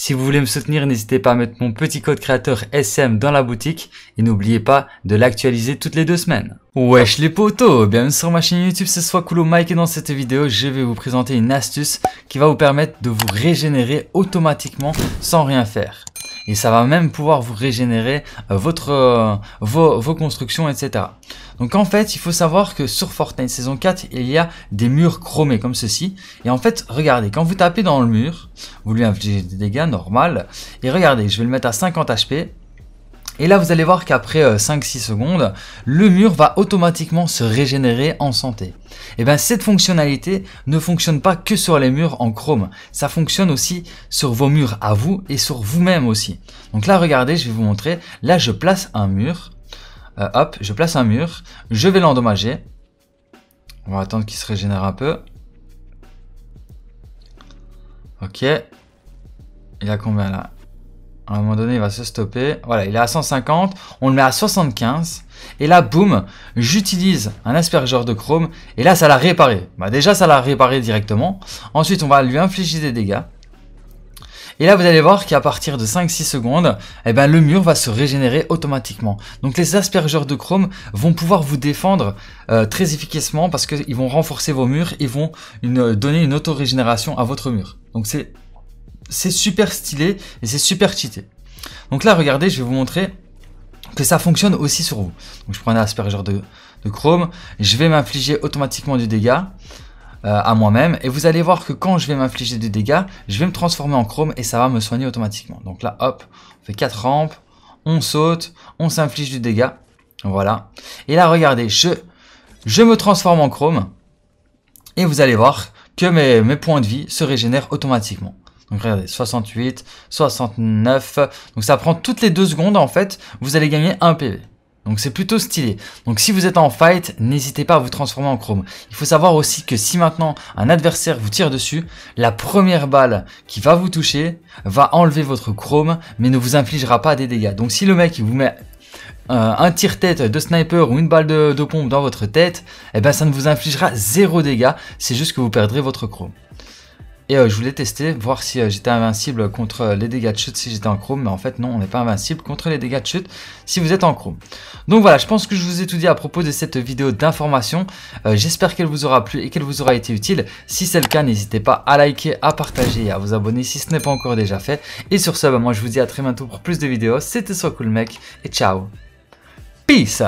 Si vous voulez me soutenir, n'hésitez pas à mettre mon petit code créateur SM dans la boutique et n'oubliez pas de l'actualiser toutes les deux semaines. Wesh les potos, bienvenue sur ma chaîne YouTube, c'est soit cool Mike et dans cette vidéo, je vais vous présenter une astuce qui va vous permettre de vous régénérer automatiquement sans rien faire et ça va même pouvoir vous régénérer euh, votre, euh, vos, constructions, etc. Donc en fait, il faut savoir que sur Fortnite saison 4, il y a des murs chromés comme ceci. Et en fait, regardez, quand vous tapez dans le mur, vous lui infligez des dégâts normal. Et regardez, je vais le mettre à 50 HP. Et là, vous allez voir qu'après 5-6 euh, secondes, le mur va automatiquement se régénérer en santé. Et eh bien, cette fonctionnalité ne fonctionne pas que sur les murs en Chrome. Ça fonctionne aussi sur vos murs à vous et sur vous-même aussi. Donc là, regardez, je vais vous montrer. Là, je place un mur. Euh, hop, je place un mur. Je vais l'endommager. On va attendre qu'il se régénère un peu. Ok. Il a combien là à un moment donné, il va se stopper. Voilà, il est à 150. On le met à 75. Et là, boum, j'utilise un aspergeur de chrome. Et là, ça l'a réparé. Bah déjà, ça l'a réparé directement. Ensuite, on va lui infliger des dégâts. Et là, vous allez voir qu'à partir de 5-6 secondes, eh ben, le mur va se régénérer automatiquement. Donc les aspergeurs de chrome vont pouvoir vous défendre euh, très efficacement parce qu'ils vont renforcer vos murs ils vont une, donner une auto-régénération à votre mur. Donc c'est c'est super stylé et c'est super cheaté. Donc là, regardez, je vais vous montrer que ça fonctionne aussi sur vous. Donc je prends un aspergeur de, chrome, je vais m'infliger automatiquement du dégât euh, à moi-même et vous allez voir que quand je vais m'infliger du dégât, je vais me transformer en chrome et ça va me soigner automatiquement. Donc là, hop, on fait 4 rampes, on saute, on s'inflige du dégât, voilà. Et là, regardez, je, je me transforme en chrome et vous allez voir que mes, mes points de vie se régénèrent automatiquement. Donc regardez, 68, 69. Donc ça prend toutes les deux secondes en fait, vous allez gagner un PV. Donc c'est plutôt stylé. Donc si vous êtes en fight, n'hésitez pas à vous transformer en chrome. Il faut savoir aussi que si maintenant un adversaire vous tire dessus, la première balle qui va vous toucher va enlever votre chrome mais ne vous infligera pas des dégâts. Donc si le mec vous met euh, un tir tête de sniper ou une balle de, pompe dans votre tête, eh ben ça ne vous infligera zéro dégâts, c'est juste que vous perdrez votre chrome. Et euh, je voulais tester, voir si euh, j'étais invincible contre euh, les dégâts de chute si j'étais en Chrome, mais en fait non, on n'est pas invincible contre les dégâts de chute si vous êtes en Chrome. Donc voilà, je pense que je vous ai tout dit à propos de cette vidéo d'information. J'espère qu'elle vous aura plu et qu'elle vous aura été utile. Si c'est le cas, n'hésitez pas à liker, à partager et à vous abonner si ce n'est pas encore déjà fait. Et sur ce, bah, moi je vous dis à très bientôt pour plus de vidéos. C'était Soit et ciao Peace